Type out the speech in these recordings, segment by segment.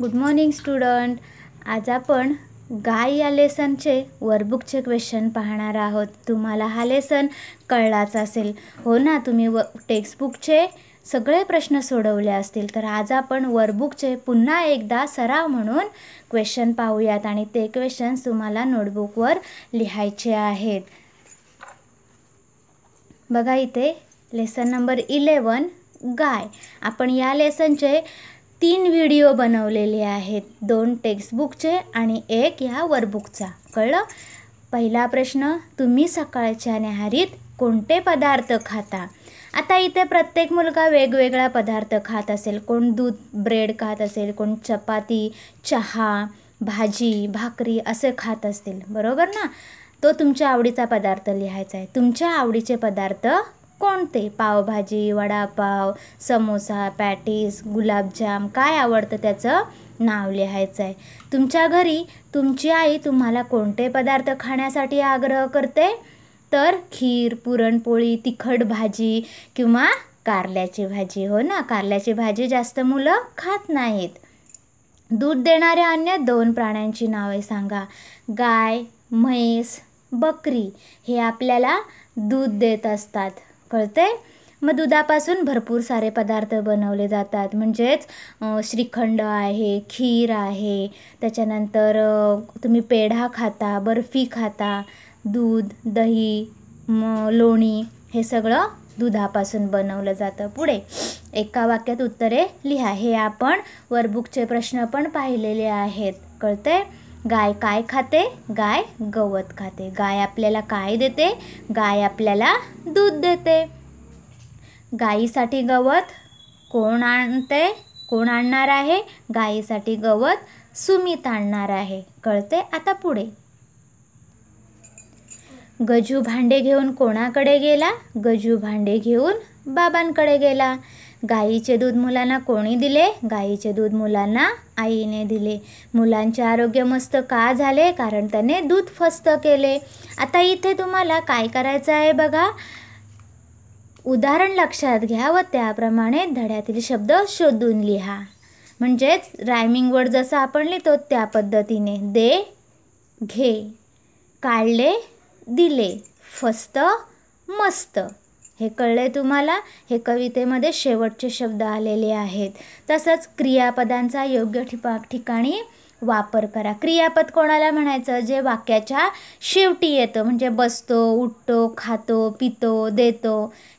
good morning student आज आपण गाय या लेसनचे वर्कबुकचे क्वेश्चन पाहणार आहोत तुम्हाला हा लेसन कळलाच असेल हो ना तुम्ही व टेक्स्टबुकचे सगळे प्रश्न सोडवले असतील तर आज आपण वर्कबुकचे पुन्हा एकदा सराव म्हणून क्वेश्चन पाहूयात आणि ते क्वेश्चन्स तुम्हाला नोटबुकवर लिहायचे आहेत बघा इथे लेसन नंबर इलेवन गाय आपण या लेसनचे तीन व्हिडिओ बनवलेले आहेत दोन टेक्स्टबुकचे आणि एक ह्या वर्कबुकचा कळलं पहिला प्रश्न तुम्ही सकाळच्या न्याहारीत कोणते पदार्थ खाता आता इथे प्रत्येक मुलगा वेगवेगळा पदार्थ खात असेल कोण दूध ब्रेड खात असेल कोण चपाती चहा भाजी भाकरी असे खात असतील बरोबर ना तो तुमच्या आवडीचा पदार्थ लिहायचा आहे तुमच्या आवडीचे पदार्थ कोणते पावभाजी वडापाव समोसा पॅटीस गुलाबजाम काय आवडतं त्याचं नाव लिहायचं आहे तुमच्या घरी तुमची आई तुम्हाला कोणते पदार्थ खाण्यासाठी आग्रह करते तर खीर पुरणपोळी तिखट भाजी किंवा कारल्याची भाजी हो ना कारल्याची भाजी जास्त मुलं खात नाहीत दूध देणाऱ्या अन्य दोन प्राण्यांची नावे सांगा गाय म्हैस बकरी हे आपल्याला दूध देत असतात कळते मग दुधापासून भरपूर सारे पदार्थ बनवले जातात म्हणजेच श्रीखंड आहे खीर आहे त्याच्यानंतर तुम्ही पेढा खाता बर्फी खाता दूध दही म लोणी हे सगळं दुधापासून बनवलं जातं पुढे एका वाक्यात उत्तरे लिहा हे आपण वरबुकचे प्रश्न पण पाहिलेले आहेत कळतंय गाय काय खाते गाय गवत खाते गाय आपल्याला काय देते गाय आपल्याला दूध देते गायीसाठी गवत कोण आणते कोण आणणार आहे गायीसाठी गवत सुमित आणणार आहे कळते आता पुढे गजू भांडे घेऊन कोणाकडे गेला गजू भांडे घेऊन बाबांकडे गेला गाईचे दूध मुलांना कोणी दिले गाईचे दूध मुलांना आईने दिले मुलांचे आरोग्य मस्त का झाले कारण त्याने दूध फस्त केले आता इथे तुम्हाला काय करायचं आहे बघा उदाहरण लक्षात घ्या व त्याप्रमाणे धड्यातील शब्द शोधून लिहा म्हणजेच रायमिंग वर्ड जसं आपण लिहितो त्या पद्धतीने दे घे काढले दिले फस्त मस्त हे कळले तुम्हाला हे कवितेमध्ये शेवटचे शब्द आलेले आहेत तसंच क्रियापदांचा योग्य ठिपा ठिकाणी वापर करा क्रियापद कोणाला म्हणायचं जे वाक्याच्या शेवटी येतं म्हणजे बसतो उठतो खातो पितो देतो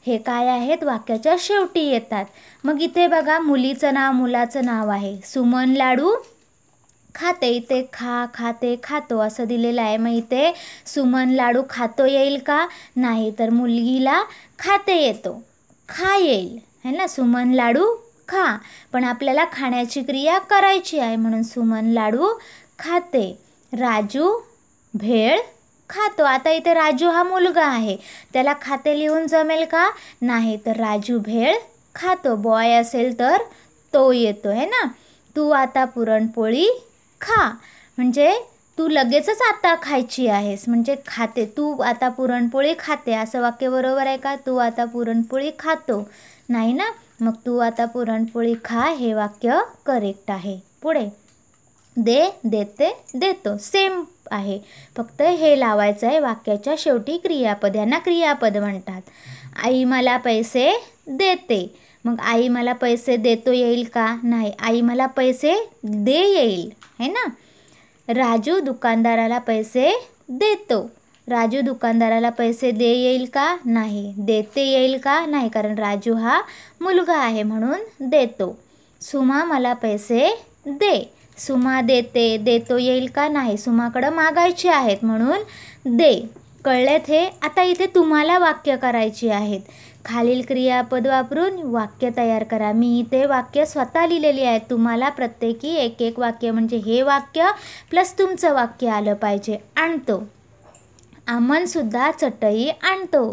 हे काय आहेत वाक्याच्या शेवटी येतात मग इथे बघा मुलीचं नाव मुलाचं नाव आहे सुमन लाडू खाते इथे खा खाते खातो असं दिलेलं आहे मग इथे सुमन लाडू खातो येईल का नाही तर मुलगीला खाते येतो खा येईल है ना सुमन लाडू खा पण आपल्याला खाण्याची क्रिया करायची आहे म्हणून सुमन लाडू खाते राजू भेळ खातो आता इथे राजू हा मुलगा आहे त्याला खाते लिहून जमेल का नाही तर राजू भेळ खातो बॉय असेल तर तो येतो है ना तू आता पुरणपोळी खा म्हणजे तू लगेचच आता खायची आहेस म्हणजे खाते तू आता पुरणपोळी खाते असं वाक्य बरोबर आहे का तू आता पुरणपोळी खातो नाही ना मग तू आता पुरणपोळी खा हे वाक्य करेक्ट आहे पुढे दे देते देतो सेम आहे फक्त हे लावायचं आहे वाक्याच्या शेवटी क्रियापद यांना क्रियापद म्हणतात आई मला पैसे देते मग आई मला पैसे देतो येईल का नाही आई मला पैसे दे येईल है ना राजू दुकानदाराला पैसे देतो राजू दुकानदाराला पैसे दे येईल का नाही देते येईल का नाही कारण राजू हा मुलगा आहे म्हणून देतो सुमा मला पैसे दे सुमा देते देतो येईल का नाही सुमाकडं मागायचे आहेत म्हणून दे कळलेत हे आता इथे तुम्हाला वाक्य करायची आहेत खालील क्रियापद वापरून वाक्य तयार करा मी इथे वाक्य स्वतः लिहिलेली आहेत तुम्हाला प्रत्येकी एक एक वाक्य म्हणजे हे वाक्य प्लस तुमचं वाक्य आलं पाहिजे आणतो आमनसुद्धा चटई आणतो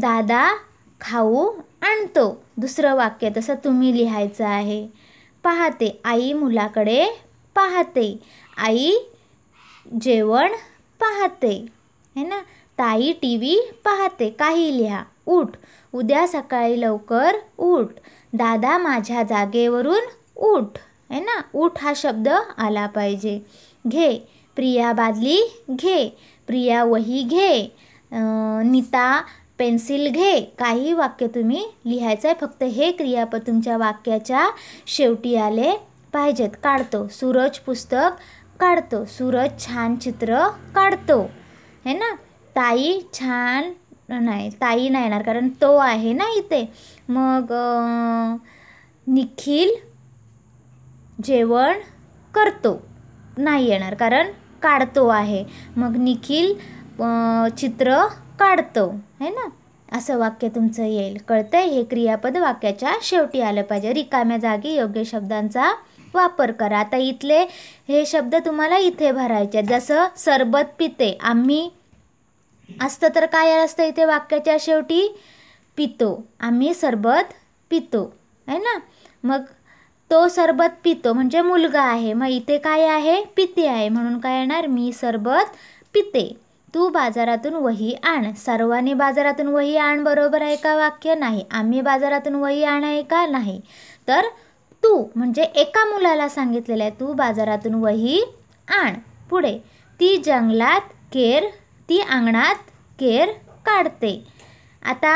दादा खाऊ आणतो दुसरं वाक्य तसं तुम्ही लिहायचं आहे पाहते आई मुलाकडे पाहते आई जेवण पाहते है ना ताई टी व्ही पाहते काही लिहा उठ उद्या सकाळी लवकर उठ दादा माझ्या जागेवरून उठ है ना उठ हा शब्द आला पाहिजे घे प्रिया बादली घे प्रिया वही घे नीता पेन्सिल घे काही वाक्य तुम्ही लिहायचं आहे फक्त हे क्रियापद तुमच्या वाक्याच्या शेवटी आले पाहिजेत काढतो सूरज पुस्तक काढतो सूरज छान चित्र काढतो है ना ताई छान नाही ताई नाही येणार कारण तो आहे ना इथे मग निखिल जेवण करतो नाही येणार कारण काढतो आहे मग निखिल चित्र काढतो है ना असं वाक्य तुमचं येईल कळतंय हे क्रियापद वाक्याच्या शेवटी आलं पाहिजे रिकाम्या जागी योग्य शब्दांचा वापर करा आता इथले हे शब्द तुम्हाला इथे भरायचे जसं सरबत पिते आम्ही असतं तर काय असतं इथे वाक्याच्या शेवटी पितो आम्ही सरबत पितो आहे ना मग तो सरबत पितो म्हणजे मुलगा आहे मग इथे काय आहे पिते आहे म्हणून काय येणार मी सरबत पिते तू बाजारातून वही आण सर्वांनी बाजारातून वही आण बरोबर आहे का वाक्य नाही आम्ही बाजारातून वही आण आहे का नाही तर तू म्हणजे एका मुलाला सांगितलेलं आहे तू बाजारातून वही आण पुढे ती जंगलात केर ती अंगणात केर काढते आता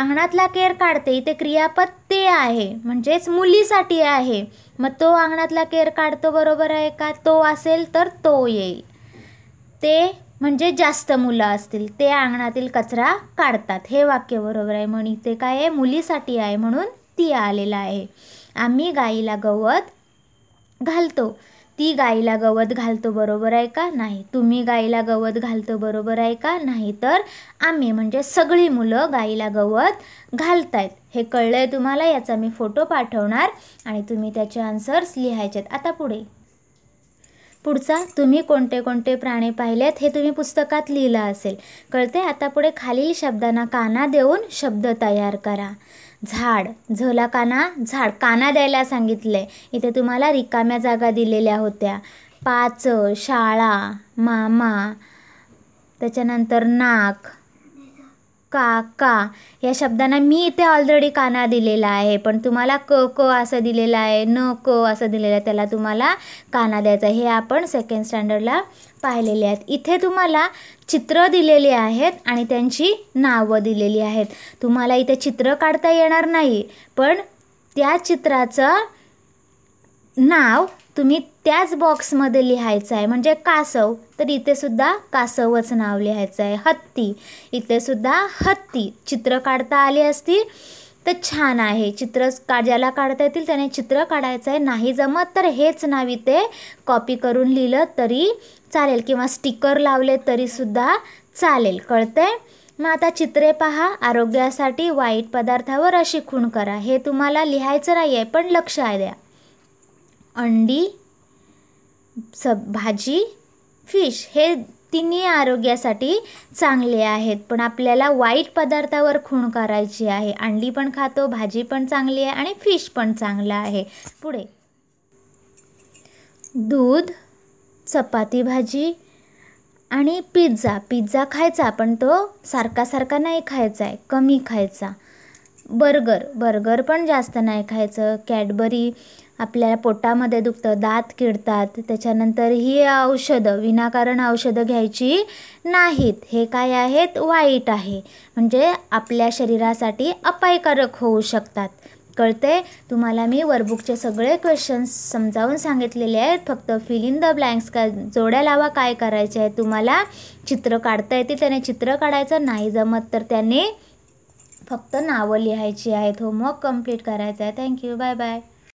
अंगणातला केर काढते इथे क्रियापद ते आहे म्हणजेच मुलीसाठी आहे मग तो अंगणातला केर काढतो बरोबर आहे का तो असेल तर तो येईल ते म्हणजे जास्त मुलं असतील ते अंगणातील कचरा काढतात हे वाक्य बरोबर आहे म्हण इथे काय आहे मुलीसाठी आहे म्हणून ती आलेला आहे आम्ही गाईला गवत घालतो ती गाईला गवत घालतो बरोबर आहे का नाही तुम्ही गाईला गवत घालतो बरोबर आहे का नाही तर आम्ही म्हणजे सगळी मुलं गाईला गवत घालतायत हे कळलं आहे तुम्हाला याचा मी फोटो पाठवणार आणि तुम्ही त्याचे आन्सर्स लिहायचेत आता पुढे पुढचा तुम्ही कोणते कोणते प्राणी पाहिलेत हे तुम्ही पुस्तकात लिहिलं असेल कळते आता पुढे खालील शब्दांना काना देऊन शब्द तयार करा झाड झला काना झाड काना द्यायला सांगितले इथे तुम्हाला रिकाम्या जागा दिलेल्या होत्या पाच शाळा मामा त्याच्यानंतर नाक का का या शब्दांना मी इथे ऑलरेडी काना दिलेला आहे पण तुम्हाला क क असं दिलेलं आहे न क असं दिलेलं आहे त्याला तुम्हाला काना द्यायचा हे आपण सेकंड स्टँडर्डला पाहिलेले आहेत इथे तुम्हाला चित्र दिलेली आहेत आणि त्यांची नावं दिलेली आहेत तुम्हाला इथे चित्र काढता येणार नाही पण त्या चित्राचं नाव तुम्ही त्याच बॉक्समध्ये लिहायचं आहे म्हणजे कासव तर इथेसुद्धा कासवच नाव लिहायचं आहे हत्ती इथेसुद्धा हत्ती चित्र काढता आले असतील तर छान आहे चित्र का ज्याला काढता येतील त्याने चित्र काढायचं आहे नाही जमत तर हेच नाव इथे कॉपी करून लिहिलं तरी चालेल किंवा स्टिकर लावले तरीसुद्धा चालेल कळतंय मग आता चित्रे पहा आरोग्यासाठी वाईट पदार्थावर अशी खूण करा हे तुम्हाला लिहायचं नाही आहे पण लक्ष द्या अंडी सब भाजी फिश हे तिन्ही आरोग्यासाठी चांगले आहेत पण आपल्याला वाईट पदार्थावर खूण करायची आहे अंडी पण खातो भाजी पण चांगली आहे आणि फिश पण चांगला आहे पुढे दूध चपाती भाजी आणि पिझ्झा पिझ्झा खायचा पण तो सारखा सारखा नाही खायचा आहे कमी खायचा बर्गर बर्गर पण जास्त नाही खायचं कॅडबरी आपल्याला पोटामध्ये दुखतं दात किडतात त्याच्यानंतर ही औषधं विनाकारण औषधं घ्यायची नाहीत हे काय आहेत वाईट आहे म्हणजे आपल्या शरीरासाठी अपायकारक होऊ शकतात कळते तुम्हाला मी वरबुकचे सगळे क्वेश्चन्स समजावून सांगितलेले आहेत फक्त फिल इन द ब्लँक्स का जोड्या लावा काय करायचे आहे तुम्हाला चित्र काढता येते त्याने चित्र काढायचं नाही जमत तर त्याने फक्त नावं लिहायची आहेत होमवर्क कंप्लीट करायचं आहे थँक्यू बाय बाय